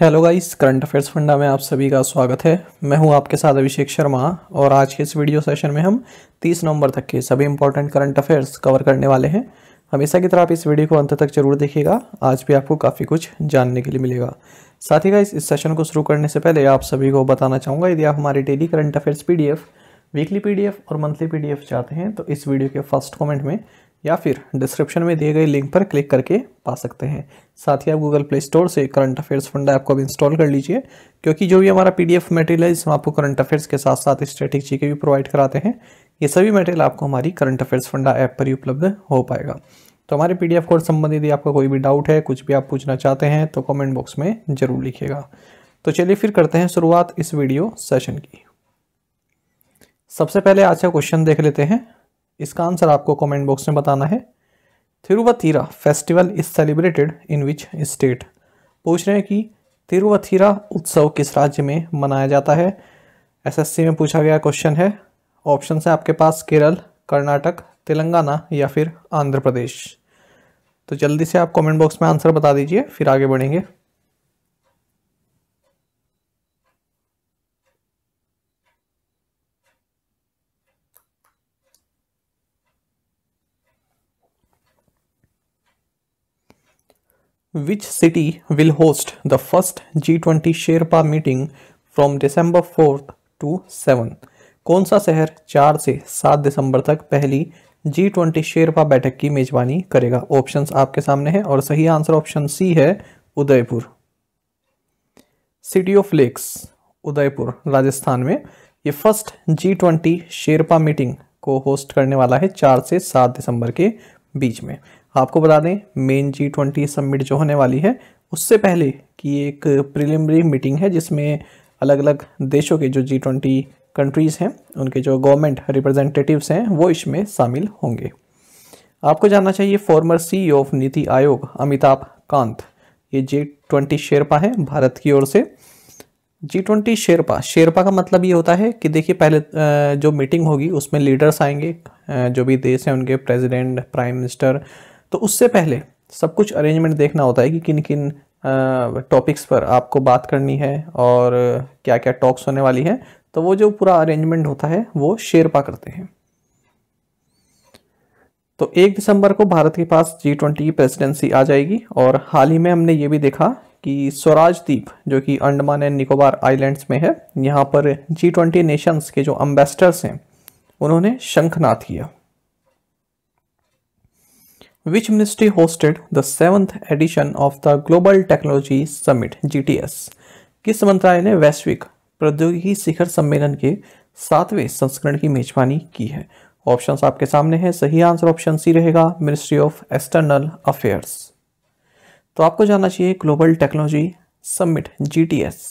Hello guys current affairs फंडा में आप सभी का स्वागत है मैं हूं आपके साथ अभिषेक शर्मा और आज के इस वीडियो सेशन में हम 30 नवंबर तक के सभी इंपॉर्टेंट करंट अफेयर्स कवर करने वाले हैं हमेशा की तरह आप इस वीडियो को अंत तक जरूर देखिएगा आज भी आपको काफ़ी कुछ जानने के लिए मिलेगा साथ ही गाइस इस सेशन को शुरू करने से पहले आप सभी को बताना चाहूँगा यदि आप हमारे daily current affairs P weekly P और मंथली पी चाहते हैं तो इस वीडियो के फर्स्ट कॉमेंट में या फिर डिस्क्रिप्शन में दिए गए लिंक पर क्लिक करके पा सकते हैं साथ ही आप गूगल प्ले स्टोर से करंट अफेयर्स फंडा ऐप को भी इंस्टॉल कर लीजिए क्योंकि जो भी हमारा पीडीएफ मटेरियल है जिसमें आपको करंट अफेयर्स के साथ साथ स्टैटिक चीज़ें भी प्रोवाइड कराते हैं ये सभी मटेरियल आपको हमारी करंट अफेयर्स फंडा ऐप पर ही उपलब्ध हो पाएगा तो हमारे पी डी कोर्स संबंधित आपका कोई भी डाउट है कुछ भी आप पूछना चाहते हैं तो कॉमेंट बॉक्स में ज़रूर लिखिएगा तो चलिए फिर करते हैं शुरुआत इस वीडियो सेशन की सबसे पहले आज का क्वेश्चन देख लेते हैं इसका आंसर आपको कमेंट बॉक्स में बताना है Thiruvathira festival is celebrated in which state पूछ रहे हैं कि तिरुवथीरा उत्सव किस राज्य में मनाया जाता है एसएससी में पूछा गया क्वेश्चन है ऑप्शन है आपके पास केरल कर्नाटक तेलंगाना या फिर आंध्र प्रदेश तो जल्दी से आप कमेंट बॉक्स में आंसर बता दीजिए फिर आगे बढ़ेंगे Which city will host the first G20 Sherpa meeting from December 4th to 7th? कौन सा शहर 4 से 7 दिसंबर तक पहली जी ट्वेंटी शेरपा बैठक की मेजबानी करेगा ऑप्शंस आपके सामने हैं और सही आंसर ऑप्शन सी है Udaipur city of lakes Udaipur Rajasthan में ये first G twenty sherpa meeting को होस्ट करने वाला है चार से सात दिसंबर के बीच में आपको बता दें मेन जी ट्वेंटी सबमिट जो होने वाली है उससे पहले की एक प्रिलिमरी मीटिंग है जिसमें अलग अलग देशों के जो जी ट्वेंटी कंट्रीज़ हैं उनके जो गवर्नमेंट रिप्रेजेंटेटिव्स हैं वो इसमें शामिल होंगे आपको जानना चाहिए फॉर्मर सी ऑफ नीति आयोग अमिताभ कांत ये जी ट्वेंटी शेरपा है भारत की ओर से जी ट्वेंटी शेरपा शेरपा का मतलब ये होता है कि देखिए पहले जो मीटिंग होगी उसमें लीडर्स आएंगे जो भी देश हैं उनके प्रेसिडेंट प्राइम मिनिस्टर तो उससे पहले सब कुछ अरेंजमेंट देखना होता है कि किन किन टॉपिक्स पर आपको बात करनी है और क्या क्या टॉक्स होने वाली है तो वो जो पूरा अरेंजमेंट होता है वो शेरपा करते हैं तो एक दिसंबर को भारत के पास जी ट्वेंटी की प्रेसिडेंसी आ जाएगी और हाल ही में हमने ये भी देखा कि स्वराज द्वीप जो कि अंडमान एंड निकोबार आइलैंड्स में है यहाँ पर जी ट्वेंटी नेशंस के जो अम्बेसडर्स हैं उन्होंने शंखनाथ किया which ministry hosted the seventh edition of the Global Technology Summit GTS? किस मंत्रालय ने वैश्विक प्रौद्योगिकी शिखर सम्मेलन के सातवें संस्करण की मेजबानी की है ऑप्शंस आपके सामने हैं सही आंसर ऑप्शन सी रहेगा मिनिस्ट्री ऑफ एक्सटर्नल अफेयर्स तो आपको जानना चाहिए ग्लोबल टेक्नोलॉजी समिट जीटीएस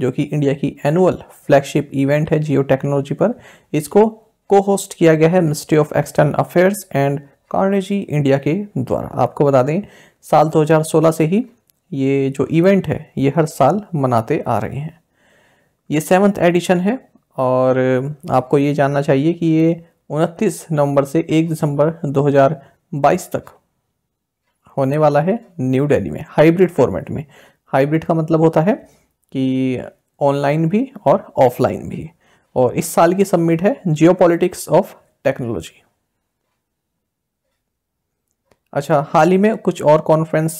जो कि इंडिया की एनुअल फ्लैगशिप इवेंट है जियो टेक्नोलॉजी पर इसको को होस्ट किया गया है ministry of external affairs and Carnegie India के द्वारा आपको बता दें साल 2016 से ही ये जो इवेंट है ये हर साल मनाते आ रहे हैं ये सेवन्थ एडिशन है और आपको ये जानना चाहिए कि ये 29 नवंबर से 1 दिसंबर 2022 तक होने वाला है न्यू दिल्ली में हाइब्रिड फॉर्मेट में हाइब्रिड का मतलब होता है कि ऑनलाइन भी और ऑफलाइन भी और इस साल की सबमिट है जियो ऑफ टेक्नोलॉजी अच्छा हाल ही में कुछ और कॉन्फ्रेंस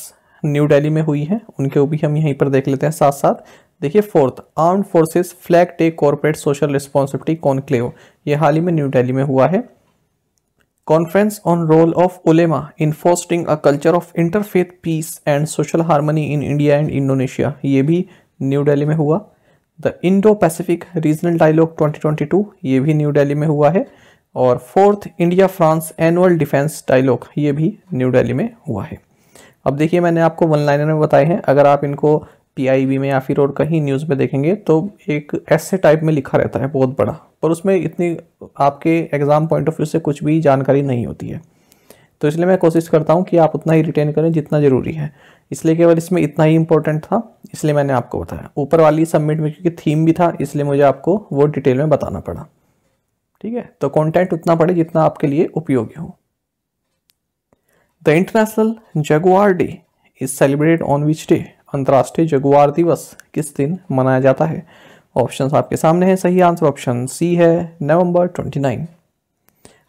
न्यू दिल्ली में हुई है उनके भी हम यहीं पर देख लेते हैं साथ साथ देखिए fourth arm forces flag tech corporate social responsibility conclave ये हाल ही में न्यू दिल्ली में हुआ है conference on role of ulema in fostering a culture of interfaith peace and social harmony in India and Indonesia ये भी न्यू दिल्ली में हुआ the Indo Pacific regional dialogue 2022 ये भी न्यू दिल्ली में हुआ है और fourth India France annual defence dialogue ये भी न्यू दिल्ली में हुआ है अब देखिए मैंने आपको वन लाइनर में बताए हैं अगर आप इनको पीआईबी में या फिर और कहीं न्यूज़ में देखेंगे तो एक ऐसे टाइप में लिखा रहता है बहुत बड़ा पर उसमें इतनी आपके एग्ज़ाम पॉइंट ऑफ व्यू से कुछ भी जानकारी नहीं होती है तो इसलिए मैं कोशिश करता हूँ कि आप उतना ही रिटेन करें जितना ज़रूरी है इसलिए केवल इसमें इतना ही इंपॉर्टेंट था इसलिए मैंने आपको बताया ऊपर वाली सबमिट में क्योंकि थीम भी था इसलिए मुझे आपको वो डिटेल में बताना पड़ा ठीक है तो कंटेंट उतना पड़े जितना आपके लिए उपयोगी हो the international jaguar day is celebrate on which day अंतर्राष्ट्रीय जगुआर दिवस किस दिन मनाया जाता है ऑप्शंस आपके सामने हैं सही आंसर ऑप्शन सी है नवंबर 29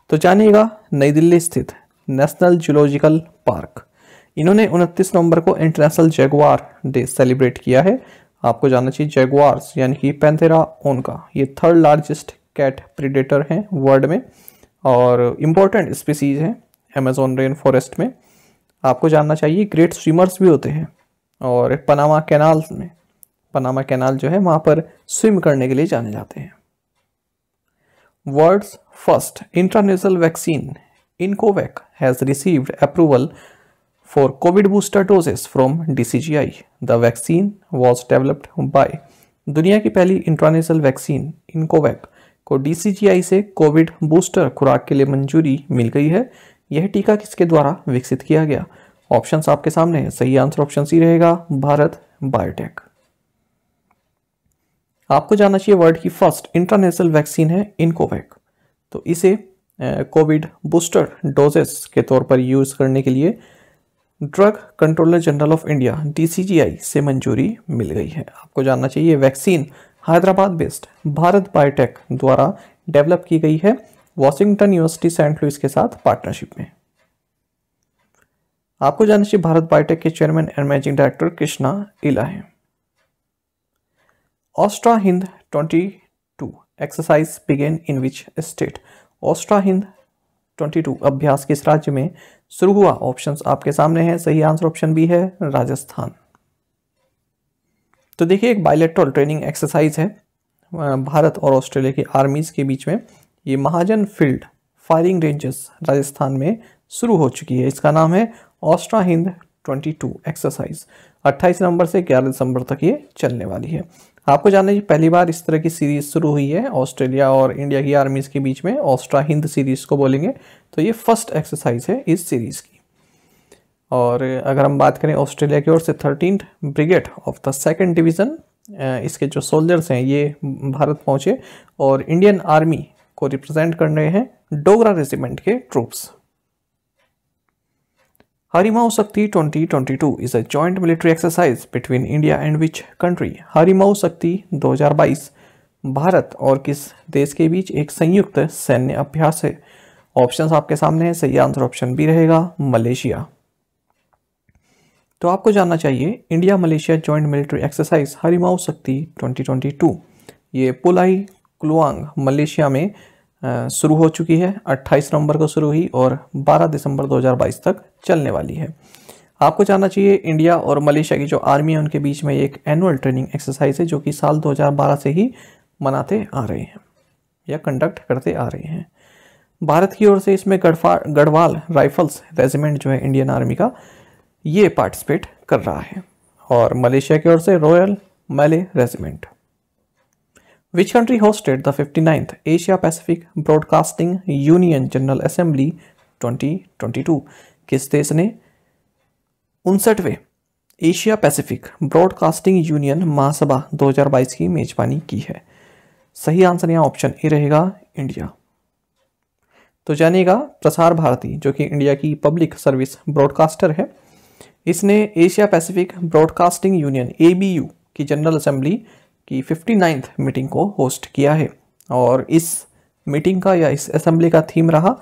तो जानिएगा नई दिल्ली स्थित नेशनल जूलॉजिकल पार्क इन्होंने 29 नवंबर को इंटरनेशनल जगुआर डे सेलिब्रेट किया है आपको जानना चाहिए जैगुआर्स यानी कि पैंथेरा ओन का ये थर्ड लार्जेस्ट कैट प्रीडेटर हैं वर्ल्ड में और इम्पोर्टेंट स्पीसीज हैं अमेजोन रेन फॉरेस्ट में आपको जानना चाहिए ग्रेट स्विमर्स भी होते हैं और पनामा कैनाल में पनामा कैनाल जो है वहाँ पर स्विम करने के लिए जाने जाते हैं world's first international vaccine iNCOVACC has received approval for Covid booster doses from DCGI. The vaccine was developed by दुनिया की पहली इंटरनेशनल वैक्सीन इनकोवैक को डीसीजीआई से कोविड बूस्टर खुराक के लिए मंजूरी मिल गई है यह टीका किसके द्वारा विकसित किया गया ऑप्शन आपके सामने है सही आंसर ऑप्शन सी रहेगा भारत बायोटेक आपको जानना चाहिए वर्ल्ड की फर्स्ट इंटरनेशनल वैक्सीन है इनकोवैक तो इसे कोविड बूस्टर डोजेस के तौर पर यूज करने के लिए drug controller general of India DCGI से मंजूरी मिल गई है आपको जानना चाहिए वैक्सीन हैदराबाद बेस्ड भारत बायोटेक द्वारा डेवलप की गई है वॉशिंगटन यूनिवर्सिटी सेंट लुइस के साथ पार्टनरशिप में आपको जानना चाहिए भारत बायोटेक के chairman and managing director Krishna Ella हैं AustraHind 22 exercise begin in which state AustraHind 22 अभ्यास किस राज्य में शुरू हुआ ऑप्शंस आपके सामने हैं सही आंसर ऑप्शन बी है राजस्थान तो देखिए एक बायलेट्रल ट्रेनिंग एक्सरसाइज है भारत और ऑस्ट्रेलिया की आर्मीज़ के बीच में ये Mahajan field firing ranges Rajasthan में शुरू हो चुकी है इसका नाम है ऑस्ट्रा हिंद 22 एक्सरसाइज 28 नवंबर से 11 दिसंबर तक ये चलने वाली है आपको जानना चाहिए पहली बार इस तरह की सीरीज़ शुरू हुई है ऑस्ट्रेलिया और इंडिया की आर्मीज़ के बीच में ऑस्ट्रा हिंद सीरीज़ को बोलेंगे तो ये फर्स्ट एक्सरसाइज है इस सीरीज़ की और अगर हम बात करें ऑस्ट्रेलिया की ओर से thirteen brigade of the second division इसके जो सोल्जर्स हैं ये भारत पहुँचे और इंडियन आर्मी को रिप्रेजेंट कर रहे हैं डोगरा रेजिमेंट के troops Harimau Shakti 2022 is a joint military exercise between India and which country Harimau Shakti 2022 Bharat और किस देश के बीच एक संयुक्त सैन्य अभ्यास है ऑप्शंस आपके सामने हैं सही आंसर ऑप्शन बी रहेगा मलेशिया तो आपको जानना चाहिए India Malaysia joint military exercise Harimau Shakti 2022 ये पुलाई क्लुआंग मलेशिया में शुरू हो चुकी है 28 नवंबर को शुरू हुई और 12 दिसंबर 2022 तक चलने वाली है आपको जानना चाहिए इंडिया और मलेशिया की जो आर्मी है उनके बीच में एक एनुअल ट्रेनिंग एक्सरसाइज है जो कि साल 2012 से ही मनाते आ रहे हैं या कंडक्ट करते आ रहे हैं भारत की ओर से इसमें गढ़वाल राइफल्स रेजिमेंट जो है इंडियन आर्मी का ये पार्टिसिपेट कर रहा है और मलेशिया की ओर से royal Malay regiment which country hosted the fifty ninth Asia Pacific broadcasting union general assembly 2022 किस देश ने उनसठवें एशिया पैसिफिक ब्रॉडकास्टिंग यूनियन महासभा 2022 की मेजबानी की है सही आंसर यहाँ ऑप्शन ए रहेगा इंडिया तो जानिएगा प्रसार भारती जो कि इंडिया की पब्लिक सर्विस ब्रॉडकास्टर है इसने एशिया पैसिफिक ब्रॉडकास्टिंग यूनियन ए की जनरल असेंबली की फिफ्टी मीटिंग को होस्ट किया है और इस मीटिंग का या इस असेंबली का थीम रहा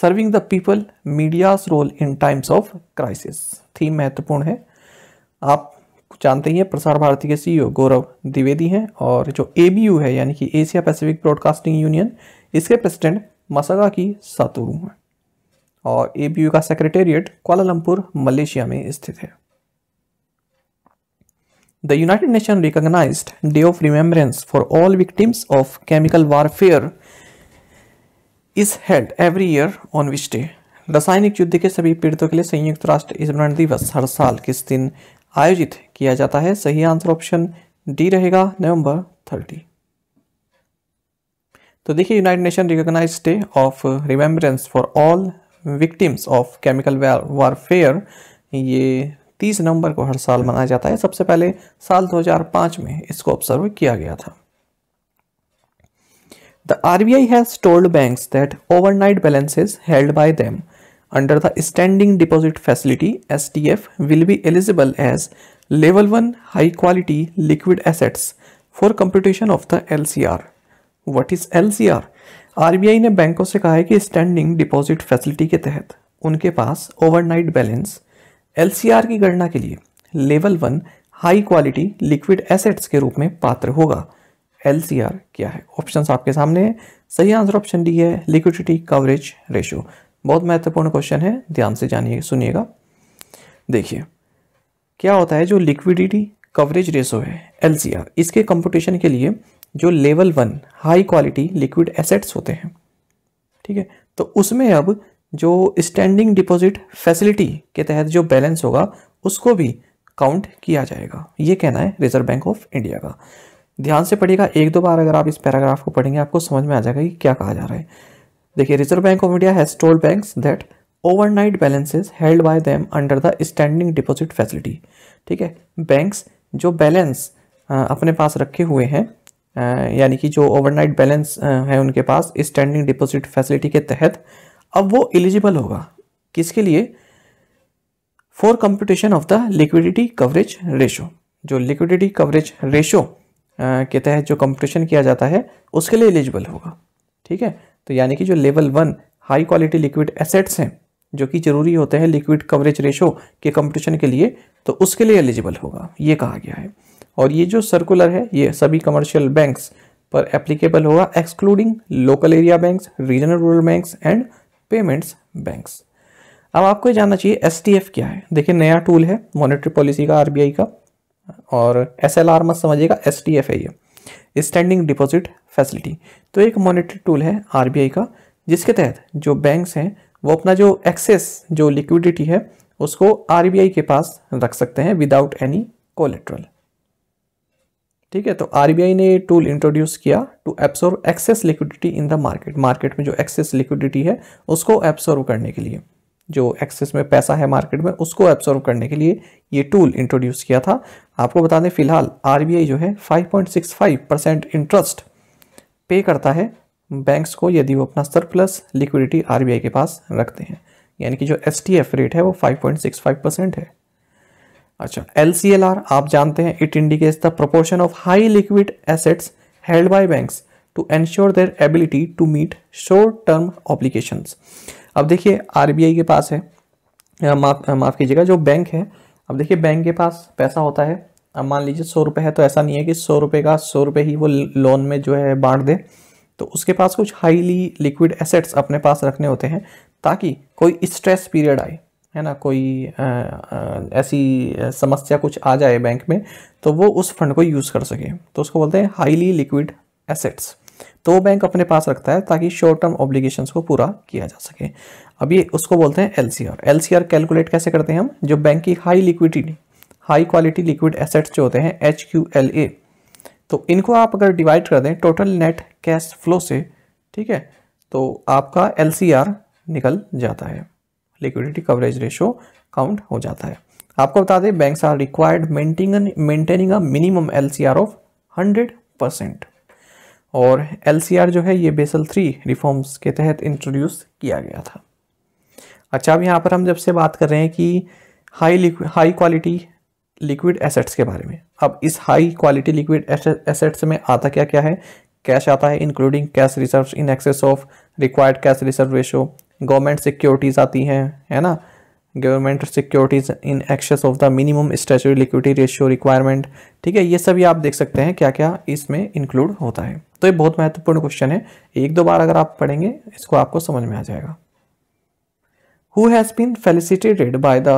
serving the people media's role in times of crisis theme महत्वपूर्ण है आप जानते ही हैं प्रसार भारती के सीईओ e गौरव द्विवेदी हैं और जो ए है यानी कि एशिया पैसिफिक ब्रॉडकास्टिंग यूनियन इसके प्रेसिडेंट मसागा की सातोरू हैं और ए का सेक्रेटेरिएट कोलालमपुर मलेशिया में स्थित है the united nation recognized day of remembrance for all victims of chemical warfare is held every year on which day रासायनिक युद्ध के सभी पीड़ितों के लिए संयुक्त राष्ट्र स्मरण दिवस हर साल किस दिन आयोजित किया जाता है सही आंसर ऑप्शन डी रहेगा नवंबर थर्टी तो देखिए united nation recognise day of remembrance for all victims of chemical warfare ये 30 नवंबर को हर साल मनाया जाता है सबसे पहले साल 2005 में इसको ऑब्जर्व किया गया था the R B I has told bank that overnight balances held by them under the standing deposit facility S T F will be eligible as level one high quality liquid assets for competition of the L C R what is L C R RBI ने बैंकों से कहा है कि standing deposit facility के तहत उनके पास overnight balance LCR की गणना के लिए level one high quality liquid assets के रूप में पात्र होगा एल क्या है ऑप्शन आपके सामने है सही आंसर ऑप्शन डी है लिक्विडिटी कवरेज रेशो बहुत महत्वपूर्ण क्वेश्चन है ध्यान से जानिए सुनिएगा देखिए क्या होता है जो लिक्विडिटी कवरेज रेशो है एल इसके कंपटीशन के लिए जो level one high quality liquid assets होते हैं ठीक है तो उसमें अब जो स्टैंडिंग डिपॉजिट फैसिलिटी के तहत जो बैलेंस होगा उसको भी काउंट किया जाएगा ये कहना है रिजर्व बैंक ऑफ इंडिया का ध्यान से पढ़िएगा एक दो बार अगर आप इस पैराग्राफ को पढ़ेंगे आपको समझ में आ जाएगा कि क्या कहा जा रहा है देखिए reserve bank of India has told banks that overnight balances held by them under the standing deposit facility ठीक है बैंक्स जो बैलेंस अपने पास रखे हुए हैं यानी कि जो ओवरनाइट बैलेंस है उनके पास स्टैंडिंग डिपॉजिट फैसिलिटी के तहत अब वो एलिजिबल होगा किसके लिए for competition of the liquidity coverage ratio जो लिक्विडिटी कवरेज रेशो के तहत जो कंपटीशन किया जाता है उसके लिए एलिजिबल होगा ठीक है तो यानी कि जो level one high quality liquid assets हैं जो कि जरूरी होते हैं लिक्विड कवरेज रेशो के कंपटीशन के लिए तो उसके लिए एलिजिबल होगा ये कहा गया है और ये जो सर्कुलर है ये सभी कमर्शियल बैंक्स पर एप्लीकेबल होगा excluding local area banks regional rural banks and payments banks अब आपको ये जानना चाहिए एस क्या है देखिए नया टूल है मॉनेटरी पॉलिसी का आर का और एस मत समझिएगा एस है ये स्टैंडिंग डिपॉजिट फैसिलिटी तो एक मॉनेटरी टूल है आर का जिसके तहत जो बैंक्स हैं वो अपना जो एक्सेस जो लिक्विडिटी है उसको आर के पास रख सकते हैं विदाउट एनी कोलेट्रल ठीक है तो आरबीआई ने ये टूल इंट्रोड्यूस किया to absorb excess liquidity in the market market में जो एक्सेस लिक्विडिटी है उसको एब्सॉर्व करने के लिए जो एक्सेस में पैसा है मार्केट में उसको एब्सॉर्व करने के लिए ये टूल इंट्रोड्यूस किया था आपको बता दें फिलहाल आर जो है फाइव परसेंट इंटरेस्ट पे करता है बैंक्स को यदि वो अपना सरप्लस लिक्विडिटी आर के पास रखते हैं यानी कि जो एस रेट है वो फाइव परसेंट है अच्छा एल आप जानते हैं it indicates the proportion of high liquid assets held by banks to ensure their ability to meet short term obligations अब देखिए आई के पास है माफ माफ कीजिएगा जो बैंक है अब देखिए बैंक के पास पैसा होता है अब मान लीजिए सौ रुपये है तो ऐसा नहीं है कि सौ रुपये का सौ रुपये ही वो लोन में जो है बांट दे तो उसके पास कुछ हाईली लिक्विड एसेट्स अपने पास रखने होते हैं ताकि कोई स्ट्रेस पीरियड आए है ना कोई आ, आ, ऐसी समस्या कुछ आ जाए बैंक में तो वो उस फंड को यूज़ कर सके तो उसको बोलते हैं हाईली लिक्विड एसेट्स तो वो बैंक अपने पास रखता है ताकि शॉर्ट टर्म ऑब्लिगेशन को पूरा किया जा सके अब ये उसको बोलते हैं एल सी कैलकुलेट कैसे करते हैं हम जो बैंक की high liquidity high quality liquid assets जो होते हैं एच क्यू एल ए तो इनको आप अगर डिवाइड कर दें टोटल नेट कैश फ्लो से ठीक है तो आपका एल निकल जाता है लिक्विडिटी कवरेज रेशो काउंट हो जाता है आपको बता दें banks are required maintaining a minimum LCR of 100 percent और एलसीआर जो है ये बेसल थ्री रिफॉर्म्स के तहत इंट्रोड्यूस किया गया था अच्छा अब यहाँ पर हम जब से बात कर रहे हैं कि high high quality liquid assets के बारे में अब इस हाई क्वालिटी लिक्विड एसेट्स में आता क्या क्या है कैश आता है including cash reserve in excess of required cash reserve ratio government securities आती हैं है ना government securities in excess of the minimum statutory liquidity ratio requirement ठीक है ये सभी आप देख सकते हैं क्या क्या इसमें इंक्लूड होता है तो ये बहुत महत्वपूर्ण क्वेश्चन है एक दो बार अगर आप पढ़ेंगे इसको आपको समझ में आ जाएगा who has been felicitated by the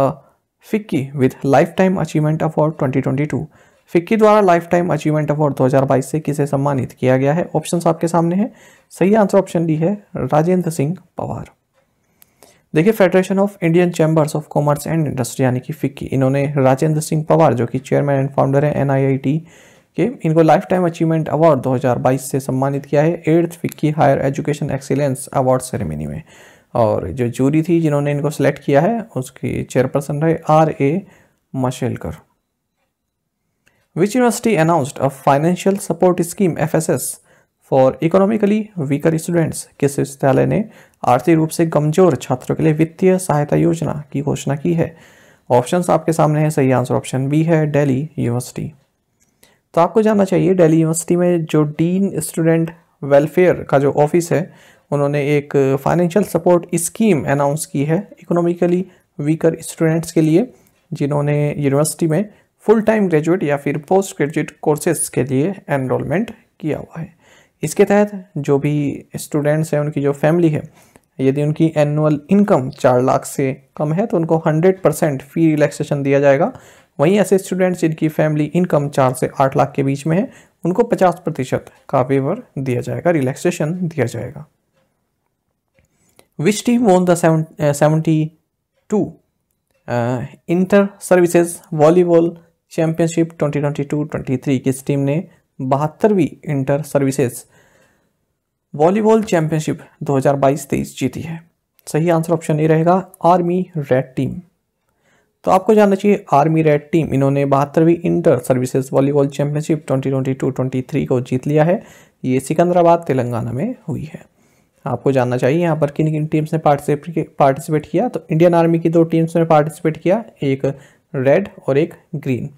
FICCI with lifetime achievement award 2022 FICCI द्वारा लाइफ टाइम अचीवमेंट अवार्ड 2022 से किसे सम्मानित किया गया है ऑप्शन आपके सामने है सही आंसर ऑप्शन डी है राजेंद्र सिंह पवार देखिए federation of Indian chambers of commerce and industry यानी कि फिक्की इन्होंने राजेंद्र सिंह पवार जो कि चेयरमैन एंड फाउंडर हैं एनआईआईटी के इनको लाइफ टाइम अचीवमेंट अवार्ड 2022 से सम्मानित किया है eighth FICCI higher education excellence award ceremony में और जो जूरी थी जिन्होंने इनको सेलेक्ट किया है उसके चेयरपर्सन रहे R A Mashelkar which university announced a financial support scheme F S S और इकोनॉमिकली वीकर स्टूडेंट्स किस विश्वविद्यालय ने आर्थिक रूप से कमजोर छात्रों के लिए वित्तीय सहायता योजना की घोषणा की है ऑप्शंस आपके सामने हैं सही आंसर ऑप्शन बी है दिल्ली यूनिवर्सिटी तो आपको जानना चाहिए दिल्ली यूनिवर्सिटी में जो डीन स्टूडेंट वेलफेयर का जो ऑफिस है उन्होंने एक फाइनेंशियल सपोर्ट स्कीम अनाउंस की है इकोनॉमिकली वीकर स्टूडेंट्स के लिए जिन्होंने यूनिवर्सिटी में फुल टाइम ग्रेजुएट या फिर पोस्ट ग्रेजुएट कोर्सेज के लिए एनरोलमेंट किया हुआ है इसके तहत जो भी स्टूडेंट्स हैं उनकी जो फैमिली है यदि उनकी एनुअल इनकम चार लाख से कम है तो उनको हंड्रेड परसेंट फी रिलैक्सेशन दिया जाएगा वहीं ऐसे स्टूडेंट्स जिनकी फैमिली इनकम चार से आठ लाख के बीच में है उनको पचास प्रतिशत का वेवर दिया जाएगा रिलैक्सेशन दिया जाएगा which team won the seventy two inter services volleyball championship twenty three किस टीम ने बहत्तरवीं इंटर सर्विसेज वॉलीबॉल चैंपियनशिप 2022-23 जीती है सही आंसर ऑप्शन ए रहेगा आर्मी रेड टीम तो आपको जानना चाहिए आर्मी रेड टीम इन्होंने बहत्तरवीं इंटर सर्विसेज वॉलीबॉल चैंपियनशिप 2022-23 को जीत लिया है ये सिकंदराबाद तेलंगाना में हुई है आपको जानना चाहिए यहाँ पर किन किन टीम्स ने पार्टिसिपेट पार्टिसिपेट किया तो इंडियन आर्मी की दो टीम्स ने पार्टिसिपेट किया एक रेड और एक ग्रीन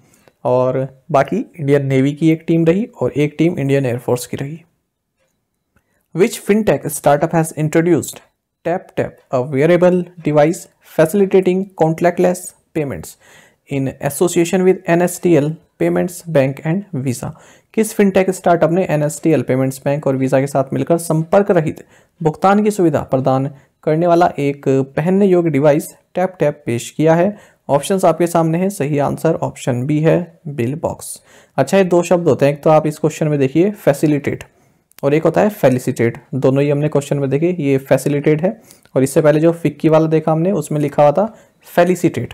और बाकी इंडियन नेवी की एक टीम रही और एक टीम इंडियन एयरफोर्स की रही Which fintech startup has introduced TapTap, a wearable device facilitating contactless payments in association with NSTL payments bank and Visa किस फिनटेक स्टार्टअप ने एन पेमेंट्स बैंक और वीज़ा के साथ मिलकर संपर्क रहित भुगतान की सुविधा प्रदान करने वाला एक पहनने योग्य डिवाइस टैप टैप पेश किया है ऑप्शंस आपके सामने हैं सही आंसर ऑप्शन बी है बिल बॉक्स अच्छा ये दो शब्द होते हैं एक तो आप इस क्वेश्चन में देखिए फैसिलिटेट और एक होता है फेलिसिटेट दोनों ही हमने क्वेश्चन में देखे ये फैसिलिटेट है और इससे पहले जो फिक्की वाला देखा हमने उसमें लिखा हुआ था फेलिसिटेट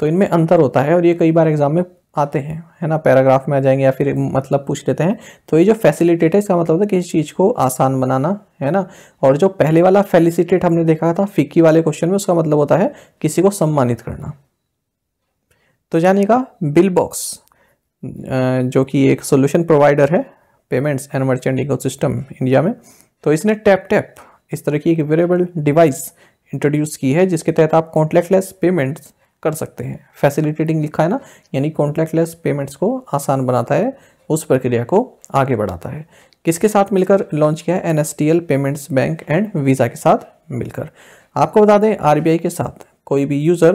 तो इनमें अंतर होता है और ये कई बार एग्जाम में आते हैं है ना पैराग्राफ में आ जाएंगे या फिर मतलब पूछ लेते हैं तो ये जो फैसिलिटेट है इसका मतलब है किसी चीज़ को आसान बनाना है ना और जो पहले वाला फेलिसिटेट हमने देखा था फिक्की वाले क्वेश्चन में उसका मतलब होता है किसी को सम्मानित करना तो जानिएगा बिल बॉक्स जो कि एक सोल्यूशन प्रोवाइडर है payments and merchant system India में तो इसने टैप टैप इस तरह की एक वेरेबल डिवाइस इंट्रोड्यूस की है जिसके तहत आप लेस पेमेंट्स कर सकते हैं फैसिलिटेटिंग लिखा है ना यानी लेस पेमेंट्स को आसान बनाता है उस प्रक्रिया को आगे बढ़ाता है किसके साथ मिलकर लॉन्च किया है N payments bank and Visa के साथ मिलकर आपको बता दें आर के साथ कोई भी यूज़र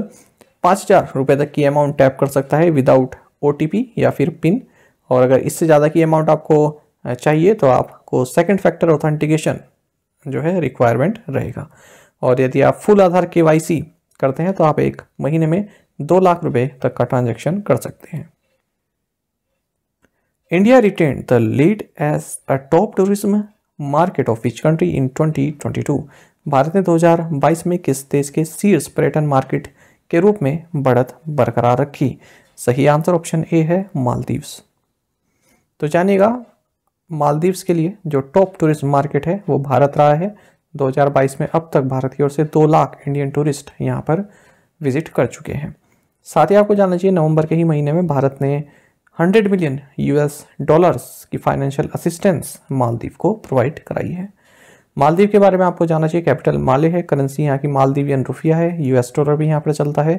पाँच हज़ार रुपये तक की अमाउंट टैप कर सकता है विदाउट ओ या फिर पिन और अगर इससे ज़्यादा की अमाउंट आपको चाहिए तो आपको सेकेंड फैक्टर ऑथेंटिकेशन जो है रिक्वायरमेंट रहेगा और यदि आप फुल आधार के करते हैं तो आप एक महीने में दो लाख रुपए तक का ट्रांजेक्शन कर सकते हैं India retain the lead as a top tourism market of which country in 2022 भारत ने 2022 में किस देश के शीर्ष पर्यटन मार्केट के रूप में बढ़त बरकरार रखी सही आंसर ऑप्शन ए है मालदीव्स तो जानिएगा मालदीव्स के लिए जो टॉप टूरिस्ट मार्केट है वो भारत रहा है 2022 में अब तक भारत की ओर से दो लाख इंडियन टूरिस्ट यहाँ पर विजिट कर चुके हैं साथ ही आपको जानना चाहिए नवंबर के ही महीने में भारत ने 100 मिलियन यूएस डॉलर्स की फाइनेंशियल असिस्टेंस मालदीव को प्रोवाइड कराई है मालदीव के बारे में आपको जानना चाहिए कैपिटल माले है करेंसी यहाँ की मालदीवियन रुफिया है यूएस डॉलर भी यहाँ पर चलता है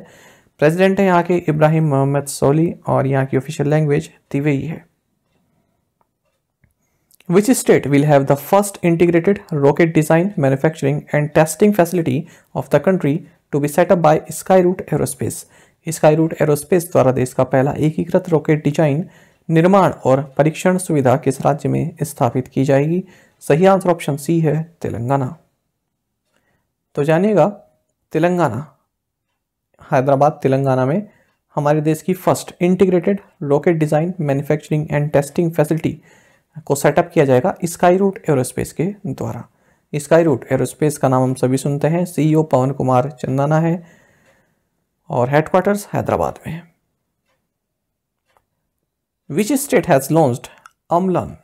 प्रेसिडेंट है यहाँ के इब्राहिम मोहम्मद सोली और यहाँ की ऑफिशियल लैंग्वेज तिवेई है Which state will have the first integrated rocket design, manufacturing and testing facility of the country to be set up by Skyroot Aerospace? Skyroot Aerospace द्वारा देश का पहला एकीकृत रॉकेट डिजाइन निर्माण और परीक्षण सुविधा किस राज्य में स्थापित की जाएगी सही आंसर ऑप्शन सी है तेलंगाना तो जानिएगा तेलंगाना हैदराबाद तेलंगाना में हमारे देश की first integrated rocket design manufacturing and testing facility को सेटअप किया जाएगा स्काई रूट एरोस्पेस के द्वारा स्काई रूट एरोस्पेस का नाम हम सभी सुनते हैं सीईओ e पवन कुमार चंदाना है और हेडक्वार्टर्स हैदराबाद में है which state has launch Amlan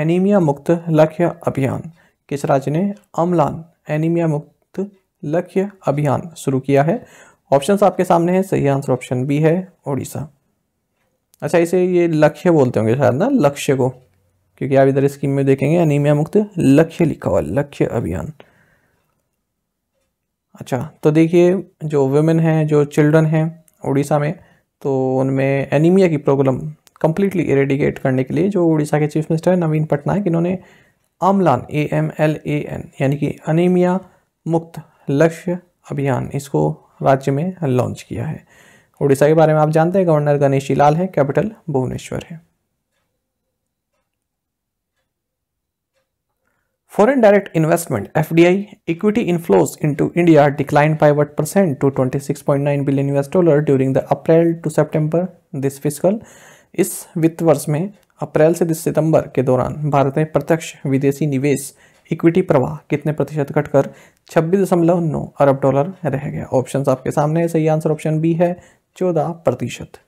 anaemia मुक्त लक्ष्य अभियान किस राज्य ने अमलान एनीमिया मुक्त लक्ष्य अभियान शुरू किया है ऑप्शंस आपके सामने हैं सही आंसर ऑप्शन बी है ओडिशा अच्छा इसे ये लक्ष्य बोलते होंगे शायद ना लक्ष्य को क्योंकि आप इधर स्कीम में देखेंगे अनिमिया मुक्त लक्ष्य लिखा हुआ लक्ष्य अभियान अच्छा तो देखिए जो वुमेन हैं जो चिल्ड्रन हैं उड़ीसा में तो उनमें एनीमिया की प्रॉब्लम कम्प्लीटली इरेडिकेट करने के लिए जो उड़ीसा के चीफ मिनिस्टर हैं नवीन पटनायक इन्होंने Amlan A M L A N यानी कि अनीमिया मुक्त लक्ष्य अभियान इसको राज्य में लॉन्च किया है उड़ीसा के बारे में आप जानते हैं गवर्नर गणेशी लाल है कैपिटल भुवनेश्वर है Foreign direct investment FDI equity inflows into India declined by what percent to 26.9 billion US dollar during the April to September this fiscal. इस वित्त वर्ष में अप्रैल से दिस सितंबर के दौरान भारत में प्रत्यक्ष विदेशी निवेश इक्विटी प्रवाह कितने प्रतिशत घटकर छब्बीस दशमलव नौ अरब डॉलर रह गया ऑप्शंस आपके सामने है सही आंसर ऑप्शन बी है चौदह प्रतिशत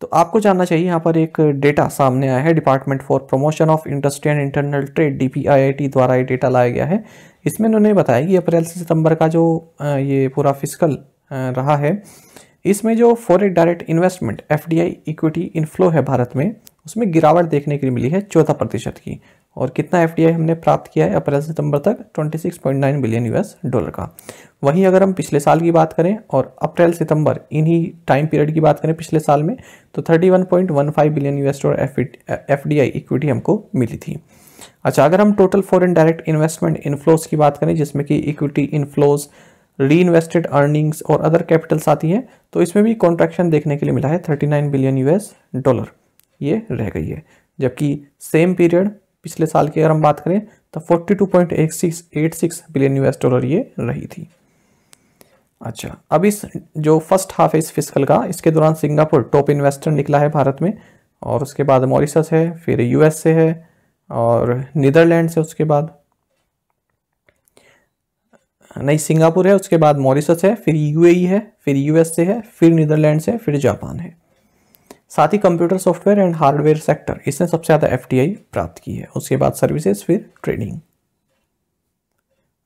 तो आपको जानना चाहिए यहाँ पर एक डेटा सामने आया है department for promotion of industry and internal trade D द्वारा ये डेटा लाया गया है इसमें उन्होंने बताया कि अप्रैल से सितंबर का जो ये पूरा फिजिकल रहा है इसमें जो foreign direct investment F equity inflow है भारत में उसमें गिरावट देखने के लिए मिली है चौदह प्रतिशत की और कितना एफ हमने प्राप्त किया है अप्रैल सितंबर तक ट्वेंटी बिलियन यूएस डॉलर का वहीं अगर हम पिछले साल की बात करें और अप्रैल सितंबर इन्हीं टाइम पीरियड की बात करें पिछले साल में तो 31.15 billion US dollar F D I equity हमको मिली थी अच्छा अगर हम total foreign direct investment inflows की बात करें जिसमें कि equity inflows reinvested earnings और अदर कैपिटल्स आती हैं तो इसमें भी कॉन्ट्रैक्शन देखने के लिए मिला है 39 बिलियन यूएस डॉलर ये रह गई है जबकि सेम पीरियड पिछले साल की अगर हम बात करें तो 42.8686 बिलियन यूएस डॉलर ये रही थी अच्छा अब इस जो फर्स्ट हाफ है इस फिजिकल का इसके दौरान सिंगापुर टॉप इन्वेस्टर निकला है भारत में और उसके बाद मॉरिशस है फिर यूएसए है और नीदरलैंड है उसके बाद नहीं सिंगापुर है उसके बाद मॉरिशस है फिर यूएई है फिर यूएसए है फिर नीदरलैंड है फिर जापान है साथ ही computer software and hardware sector इसने सबसे ज़्यादा एफ प्राप्त की है उसके बाद सर्विसेज फिर trading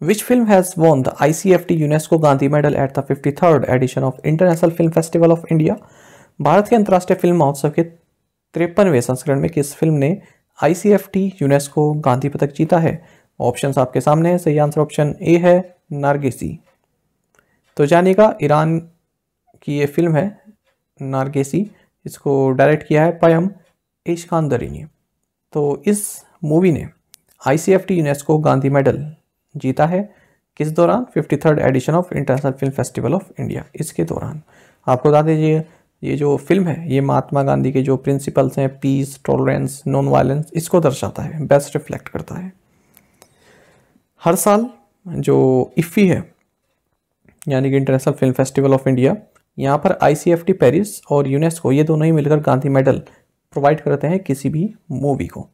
Which film has won the ICFT UNESCO Gandhi Medal at the 53rd edition of International Film Festival of India? भारत के अंतर्राष्ट्रीय फिल्म महोत्सव के तिरपनवें संस्करण में किस फिल्म ने टी यूनेस्को गांधी पदक जीता है ऑप्शंस आपके सामने हैं सही आंसर ऑप्शन ए है नारगेसी तो जानिएगा ईरान की ये फिल्म है नारगेसी इसको डायरेक्ट किया है पयम खान दरी ने तो इस मूवी ने टी यूनेस्को गांधी मेडल जीता है किस दौरान fifty third edition of international film festival of India इसके दौरान आपको बता दीजिए ये जो फिल्म है ये महात्मा गांधी के जो प्रिंसिपल्स हैं पीस टॉलरेंस नॉन वायलेंस इसको दर्शाता है बेस्ट रिफ्लेक्ट करता है हर साल जो इफ़ी है यानी कि international film festival of India यहाँ पर आई पेरिस और यूनेस्को ये दोनों ही मिलकर गांधी मेडल प्रोवाइड करते हैं किसी भी मूवी को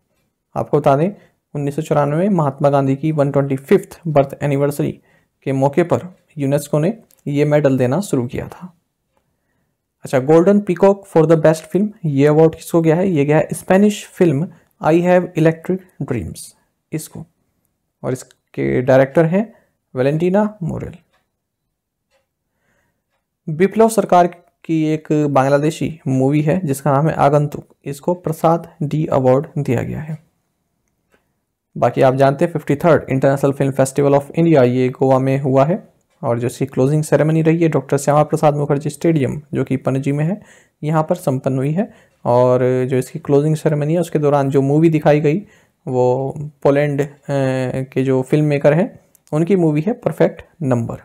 आपको बता दें उन्नीस में महात्मा गांधी की वन बर्थ एनिवर्सरी के मौके पर यूनेस्को ने ये मेडल देना शुरू किया था अच्छा golden peacock for the best film ये अवार्ड किसको गया है ये गया है Spanish film I have electric dreams इसको और इसके डायरेक्टर हैं वेलेंटीना मोरेल विप्लव सरकार की एक बांग्लादेशी मूवी है जिसका नाम है आगंतुक इसको प्रसाद डी अवार्ड दिया गया है बाकी आप जानते हैं fifty third international film festival of India ये गोवा में हुआ है और जो इसकी क्लोजिंग सेरेमनी रही है डॉक्टर श्यामा प्रसाद मुखर्जी स्टेडियम जो कि पणजी में है यहाँ पर संपन्न हुई है और जो इसकी क्लोजिंग सेरेमनी है उसके दौरान जो मूवी दिखाई गई वो पोलैंड के जो फिल्म मेकर हैं उनकी मूवी है perfect number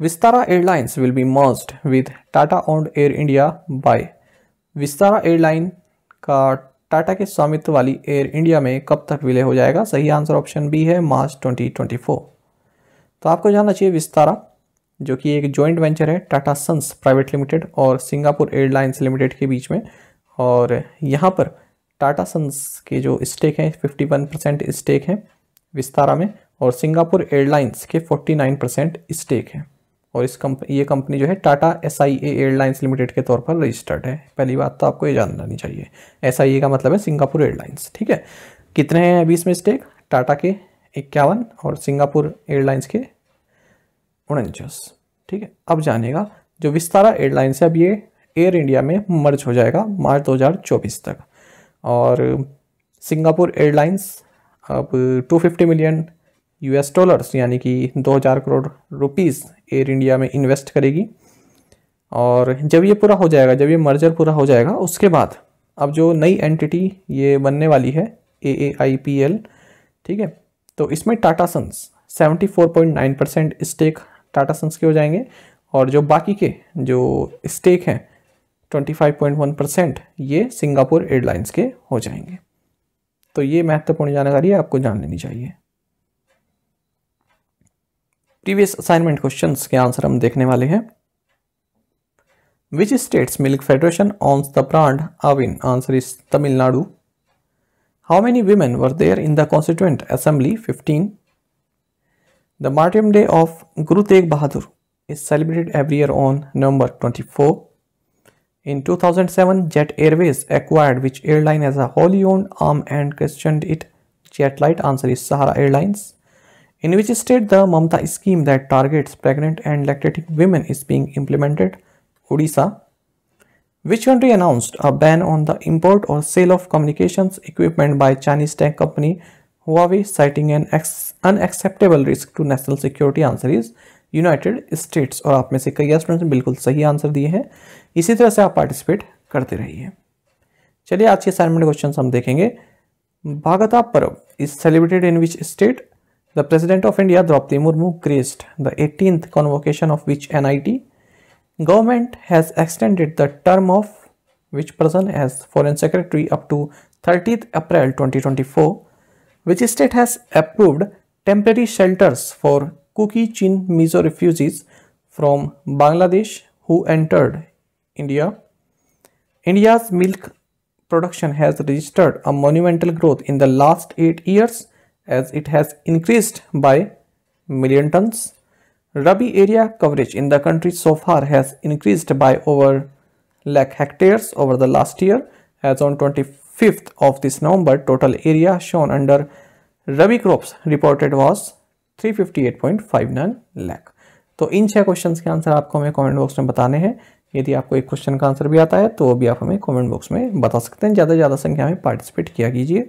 Vistara airlines will be merged with Tata on Air India by Vistara airline का टाटा के स्वामित्व वाली एयर इंडिया में कब तक विलय हो जाएगा सही आंसर ऑप्शन बी है मार्च 2024 तो आपको जानना चाहिए विस्तारा जो कि एक जॉइंट वेंचर है टाटा सन्स प्राइवेट लिमिटेड और सिंगापुर एयरलाइंस लिमिटेड के बीच में और यहाँ पर टाटा सन्स के जो स्टेक हैं फिफ्टी परसेंट स्टेक हैं विस्तारा में और सिंगापुर एयरलाइंस के 49 परसेंट स्टेक हैं और इस कंप ये कंपनी जो है Tata S I A airlines limited के तौर पर रजिस्टर्ड है पहली बात तो आपको ये जान लानी चाहिए एस आई ए का मतलब है सिंगापुर एयरलाइंस ठीक है कितने हैं अभी इसमें स्टेक टाटा के इक्यावन और सिंगापुर एयरलाइंस के उनचास ठीक है अब जानेगा जो विस्तारा एयरलाइंस है अब ये एयर इंडिया में मर्ज हो जाएगा मार्च 2024 तक और सिंगापुर एयरलाइंस अब 250 मिलियन यूएस डॉलर्स यानी कि 2000 करोड़ रुपीस एयर इंडिया में इन्वेस्ट करेगी और जब ये पूरा हो जाएगा जब ये मर्जर पूरा हो जाएगा उसके बाद अब जो नई एंटिटी ये बनने वाली है ए ए आई पी एल ठीक है तो इसमें Tata sons 74.9 percent stake Tata sons के हो जाएंगे और जो बाकी के जो स्टेक हैं 25.1 परसेंट ये सिंगापुर एयरलाइंस के हो जाएंगे तो ये महत्वपूर्ण जानकारी आपको जान लेनी चाहिए प्रीवियस असाइनमेंट क्वेश्चन के आंसर हम देखने वाले हैं which state's milk federation owns the brand Aavin answer is Tamil Nadu how many women were there in the constituent assembly fifteen the martyrdom day of Guru Tegh Bahadur is celebrated every year on November twenty four in two thousand seven Jet Airways acquired which airline as a wholly owned arm and question it Jet Lite answer is in which state the Mamta scheme that targets pregnant and lactating women is being implemented? Odisha. Which country announced a ban on the import or sale of communications equipment by Chinese tech company Huawei citing an unacceptable risk to national security? Answer is united states और आप में से कई students ने बिल्कुल सही answer दिए हैं इसी तरह से आप पार्टिसिपेट करते रहिए चलिए आज के असाइनमेंट क्वेश्चन हम देखेंगे Bhagta Parv is celebrated in which state The President of India Draupadi Murmu graced the 18th convocation of which NIT government has extended the term of which person as Foreign Secretary up to 30th April 2024, which state has approved temporary shelters for Kuki Chin Mizo refugees from Bangladesh who entered India. India's milk production has registered a monumental growth in the last 8 years as it has increased by million tons. Rabi area coverage in the country so far has increased by over lakh hectares over the last year as on 25th of this November total area shown under Rabi crops reported was 358.59 lakh. तो इन छह questions के answer आपको हमें comment box में बताने हैं यदि आपको एक क्वेश्चन का आंसर भी आता है तो वो भी आप हमें कमेंट बॉक्स में बता सकते हैं ज़्यादा से ज़्यादा संख्या में पार्टिसिपेट किया कीजिए